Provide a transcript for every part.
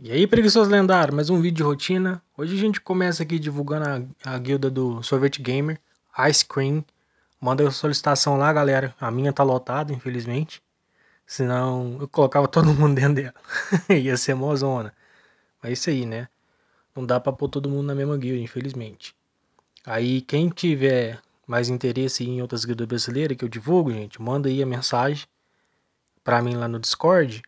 E aí, preguiçosos lendário, mais um vídeo de rotina. Hoje a gente começa aqui divulgando a, a guilda do Sorvete Gamer, Ice Cream. Manda a solicitação lá, galera. A minha tá lotada, infelizmente. Senão eu colocava todo mundo dentro dela. Ia ser mozona. Mas é isso aí, né? Não dá pra pôr todo mundo na mesma guilda, infelizmente. Aí, quem tiver mais interesse em outras guildas brasileiras que eu divulgo, gente, manda aí a mensagem pra mim lá no Discord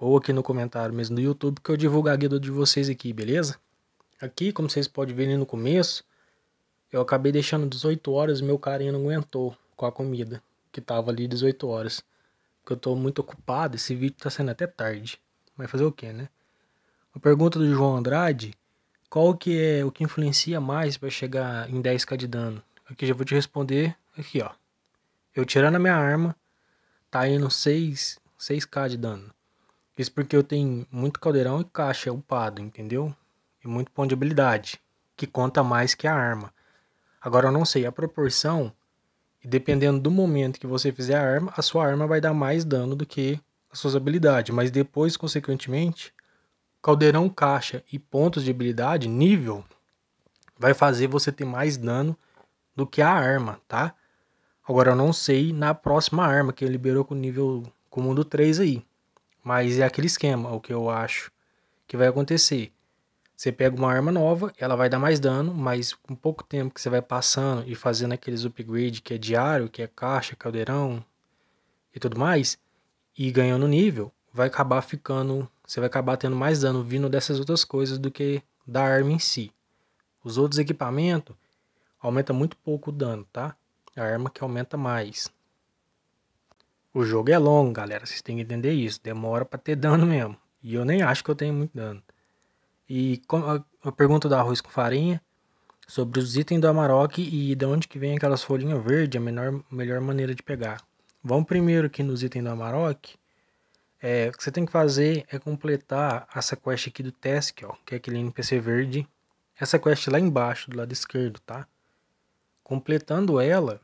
ou aqui no comentário mesmo do YouTube que eu divulgo a guia de vocês aqui, beleza? Aqui, como vocês podem ver ali no começo, eu acabei deixando 18 horas e meu carinha não aguentou com a comida, que tava ali 18 horas. Porque eu tô muito ocupado, esse vídeo tá sendo até tarde. Mas fazer o que, né? A pergunta do João Andrade, qual que é o que influencia mais para chegar em 10k de dano? Aqui já vou te responder aqui, ó. Eu tirando a minha arma, tá indo 6, 6k de dano. Isso porque eu tenho muito caldeirão e caixa upado, entendeu? E muito ponto de habilidade, que conta mais que a arma. Agora eu não sei a proporção, e dependendo do momento que você fizer a arma, a sua arma vai dar mais dano do que as suas habilidades, mas depois, consequentemente, caldeirão, caixa e pontos de habilidade, nível, vai fazer você ter mais dano do que a arma, tá? Agora eu não sei na próxima arma que ele liberou com nível com o mundo 3 aí. Mas é aquele esquema, o que eu acho que vai acontecer. Você pega uma arma nova, ela vai dar mais dano, mas com pouco tempo que você vai passando e fazendo aqueles upgrade que é diário, que é caixa, caldeirão e tudo mais, e ganhando nível, vai acabar ficando, você vai acabar tendo mais dano vindo dessas outras coisas do que da arma em si. Os outros equipamentos aumenta muito pouco o dano, tá? A arma que aumenta mais. O jogo é longo, galera. Vocês têm que entender isso. Demora para ter dano mesmo. E eu nem acho que eu tenho muito dano. E a pergunta do arroz com farinha sobre os itens do Amarok e de onde que vem aquelas folhinhas verdes, a menor, melhor maneira de pegar. Vamos primeiro aqui nos itens do Amarok. É, o que você tem que fazer é completar essa quest aqui do Tesk, ó, que é aquele NPC verde. Essa quest lá embaixo, do lado esquerdo, tá? Completando ela,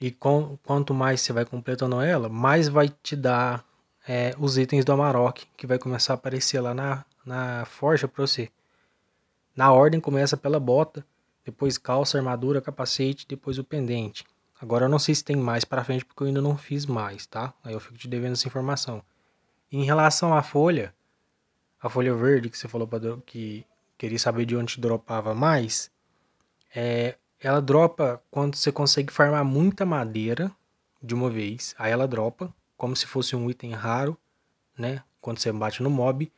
e com, quanto mais você vai completando ela, mais vai te dar é, os itens do Amarok, que vai começar a aparecer lá na, na forja para você. Na ordem começa pela bota, depois calça, armadura, capacete, depois o pendente. Agora eu não sei se tem mais para frente porque eu ainda não fiz mais, tá? Aí eu fico te devendo essa informação. Em relação à folha, a folha verde que você falou que queria saber de onde dropava mais, é, ela dropa quando você consegue farmar muita madeira de uma vez. Aí ela dropa, como se fosse um item raro, né? Quando você bate no mob.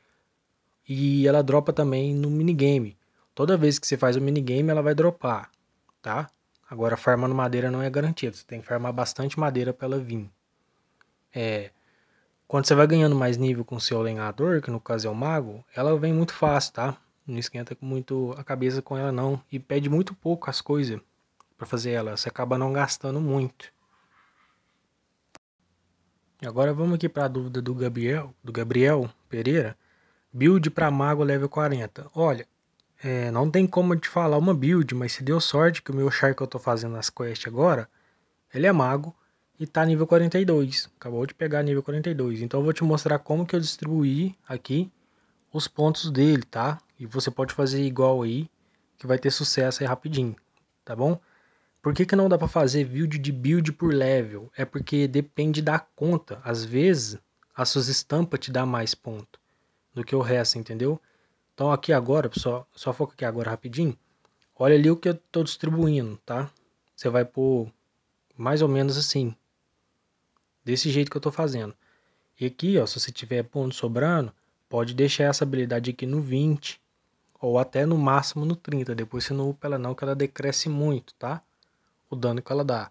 E ela dropa também no minigame. Toda vez que você faz o minigame, ela vai dropar, tá? Agora, farmando madeira não é garantido. Você tem que farmar bastante madeira para ela vir. É, quando você vai ganhando mais nível com seu lenhador, que no caso é o mago, ela vem muito fácil, tá? não esquenta muito a cabeça com ela não e pede muito pouco as coisas para fazer ela, você acaba não gastando muito. Agora vamos aqui para a dúvida do Gabriel, do Gabriel Pereira. Build para mago level 40. Olha, é, não tem como te falar uma build, mas se deu sorte que o meu char que eu tô fazendo nas quests agora, ele é mago e tá nível 42. Acabou de pegar nível 42. Então eu vou te mostrar como que eu distribuí aqui os pontos dele, tá? E você pode fazer igual aí, que vai ter sucesso aí rapidinho, tá bom? Por que, que não dá para fazer build de build por level? É porque depende da conta. Às vezes, as suas estampas te dá mais ponto do que o resto, entendeu? Então aqui agora, pessoal, só foca aqui agora rapidinho. Olha ali o que eu tô distribuindo, tá? Você vai pôr mais ou menos assim. Desse jeito que eu tô fazendo. E aqui, ó, se você tiver ponto sobrando, pode deixar essa habilidade aqui no 20, ou até no máximo no 30. Depois você não upa ela não, que ela decresce muito, tá? O dano que ela dá.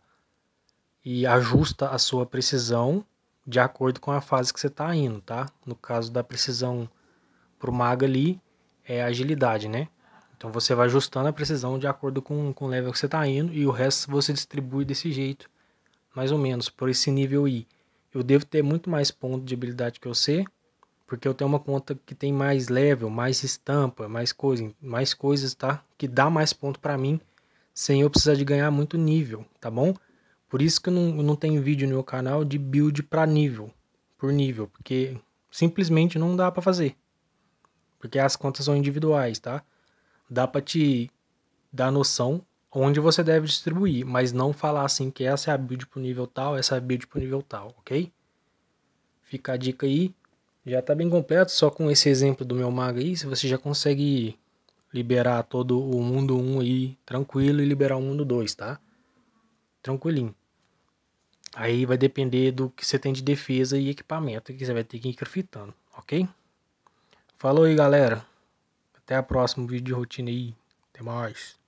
E ajusta a sua precisão de acordo com a fase que você está indo, tá? No caso da precisão pro mago ali, é agilidade, né? Então você vai ajustando a precisão de acordo com, com o level que você está indo e o resto você distribui desse jeito, mais ou menos, por esse nível I. Eu devo ter muito mais ponto de habilidade que você porque eu tenho uma conta que tem mais level, mais estampa, mais coisa, mais coisas, tá? Que dá mais ponto para mim sem eu precisar de ganhar muito nível, tá bom? Por isso que eu não, não tenho vídeo no meu canal de build para nível, por nível, porque simplesmente não dá para fazer. Porque as contas são individuais, tá? Dá para te dar noção onde você deve distribuir, mas não falar assim que essa é a build pro nível tal, essa é a build pro nível tal, ok? Fica a dica aí. Já está bem completo, só com esse exemplo do meu mago aí, se você já consegue liberar todo o mundo 1 aí tranquilo e liberar o mundo 2, tá? Tranquilinho. Aí vai depender do que você tem de defesa e equipamento que você vai ter que ir craftando, ok? Falou aí, galera. Até o próximo vídeo de rotina aí. Até mais.